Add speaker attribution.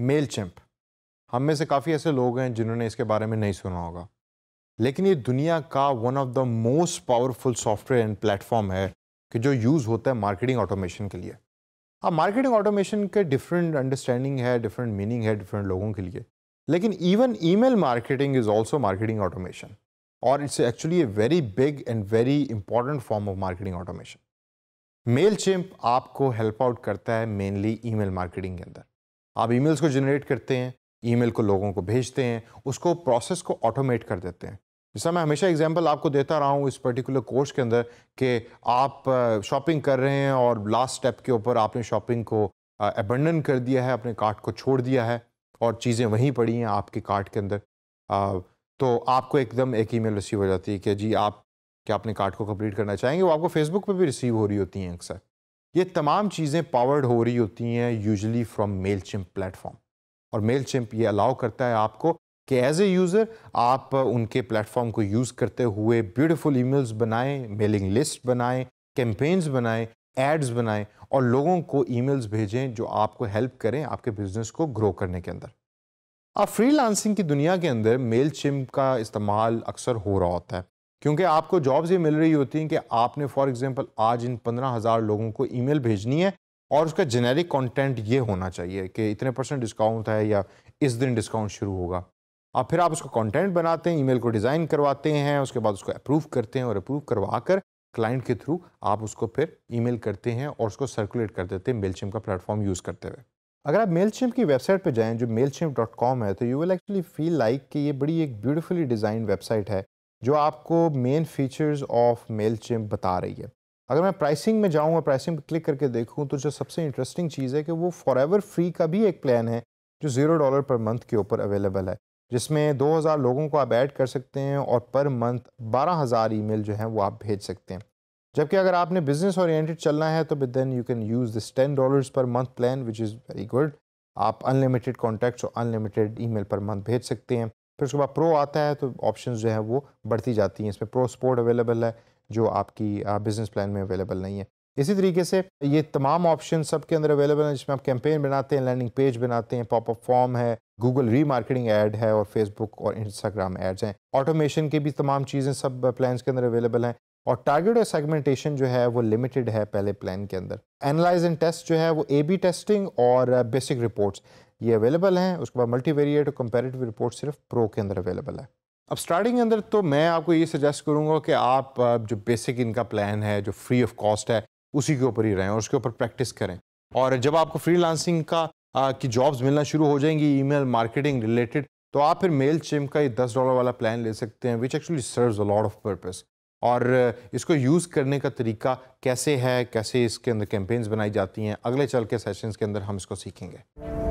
Speaker 1: mail champ हम में से काफ़ी ऐसे लोग हैं जिन्होंने इसके बारे में नहीं सुना होगा लेकिन ये दुनिया का one of the most powerful software and platform है कि जो यूज़ होता है मार्केटिंग ऑटोमेशन के लिए अब मार्केटिंग ऑटोमेशन के डिफरेंट अंडरस्टैंडिंग है डिफरेंट मीनिंग है डिफरेंट लोगों के लिए लेकिन even email marketing is also marketing automation और it's actually a very big and very important form of marketing automation Mailchimp आपको हेल्प आउट करता है मेनली ईमेल मार्केटिंग के अंदर आप ईमेल्स को जनरेट करते हैं ईमेल को लोगों को भेजते हैं उसको प्रोसेस को ऑटोमेट कर देते हैं जैसा मैं हमेशा एग्जांपल आपको देता रहा हूँ इस पर्टिकुलर कोर्स के अंदर कि आप शॉपिंग कर रहे हैं और लास्ट स्टेप के ऊपर आपने शॉपिंग को एबंडन कर दिया है अपने कार्ट को छोड़ दिया है और चीज़ें वहीं पड़ी हैं आपके कार्ट के अंदर तो आपको एकदम एक ईमेल रिसीव हो जाती है कि जी आप क्या अपने कार्ट को कंप्लीट करना चाहेंगे वो आपको फेसबुक पर भी रिसीव हो रही होती हैं अक्सर ये तमाम चीज़ें पावर्ड हो रही होती हैं usually from Mailchimp platform और मेल चिम्प ये अलाउ करता है आपको कि एज ए यूज़र आप उनके प्लेटफॉर्म को यूज़ करते हुए ब्यूटीफुल ईमेल्स बनाएं मेलिंग लिस्ट बनाएं कैंपेन्स बनाएं एड्स बनाएं और लोगों को ईमेल्स भेजें जो आपको हेल्प करें आपके बिजनेस को ग्रो करने के अंदर अब फ्रीलांसिंग की दुनिया के अंदर मेल चिम का इस्तेमाल अक्सर हो रहा होता है क्योंकि आपको जॉब्स ये मिल रही होती हैं कि आपने फॉर एग्जांपल आज इन पंद्रह हज़ार लोगों को ईमेल भेजनी है और उसका जेनेरिक कंटेंट ये होना चाहिए कि इतने परसेंट डिस्काउंट है या इस दिन डिस्काउंट शुरू होगा आप फिर आप उसका कंटेंट बनाते हैं ईमेल को डिज़ाइन करवाते हैं उसके बाद उसको अप्रूव करते हैं और अप्रूव करवा कर क्लाइंट के थ्रू आप उसको फिर ईमेल करते हैं और उसको सर्कुलेट कर देते हैं मेलचिम का प्लेटफॉर्म यूज़ करते हुए अगर आप मेलचिम की वेबसाइट पर जाएँ जो मेलचिम है तो you will actually feel like कि ये बड़ी एक ब्यूटिफुली डिज़ाइन वेबसाइट है जो आपको मेन फीचर्स ऑफ मेल बता रही है अगर मैं प्राइसिंग में जाऊँ और प्राइसिंग पर क्लिक करके देखूँ तो जो सबसे इंटरेस्टिंग चीज़ है कि वो फॉर फ्री का भी एक प्लान है जो ज़ीरो डॉलर पर मंथ के ऊपर अवेलेबल है जिसमें 2000 लोगों को आप ऐड कर सकते हैं और पर मंथ 12000 ईमेल जो हैं वो आप भेज सकते हैं जबकि अगर आपने बिज़नेस ओरिएंटेड चलना है तो then you can use this ten dollars per month plan which is very good आप अनलिमिटेड कॉन्टैक्ट्स और अनलिमिटेड ईमेल पर मंथ भेज सकते हैं फिर उसके बाद प्रो आता है तो ऑप्शन जो है वो बढ़ती जाती हैं इसमें प्रो स्पोर्ट अवेलेबल है जो आपकी बिज़नेस प्लान में अवेलेबल नहीं है इसी तरीके से ये तमाम ऑप्शन सब के अंदर अवेलेबल हैं जिसमें आप कैंपेन बनाते हैं लैंडिंग पेज बनाते हैं पॉपअप फॉर्म है गूगल री मार्केटिंग एड है और फेसबुक और इंस्टाग्राम एड्स हैं ऑटोमेशन के भी तमाम चीज़ें सब प्लान के अंदर अवेलेबल हैं और टारगेट और सेगमेंटेशन जो है वो लिमिटेड है पहले प्लान के अंदर एनालाइज एंड टेस्ट जो है वो ए बी टेस्टिंग और बेसिक रिपोर्ट्स ये अवेलेबल हैं उसके बाद मल्टीवेरिएट और कंपेरेटिव रिपोर्ट सिर्फ प्रो के अंदर अवेलेबल है अब स्टार्टिंग के अंदर तो मैं आपको ये सजेस्ट करूँगा कि आप जो बेसिक इनका प्लान है जो फ्री ऑफ कॉस्ट है उसी के ऊपर ही रहें और उसके ऊपर प्रैक्टिस करें और जब आपको फ्री का आ, की जॉब्स मिलना शुरू हो जाएंगी ई मार्केटिंग रिलेटेड तो आप फिर मेल चिम का ये दस डॉलर वाला प्लान ले सकते हैं which actually serve a lot of purpose और इसको यूज़ करने का तरीका कैसे है कैसे इसके अंदर कैंपेन्स बनाई जाती हैं अगले चल के सेशंस के अंदर हम इसको सीखेंगे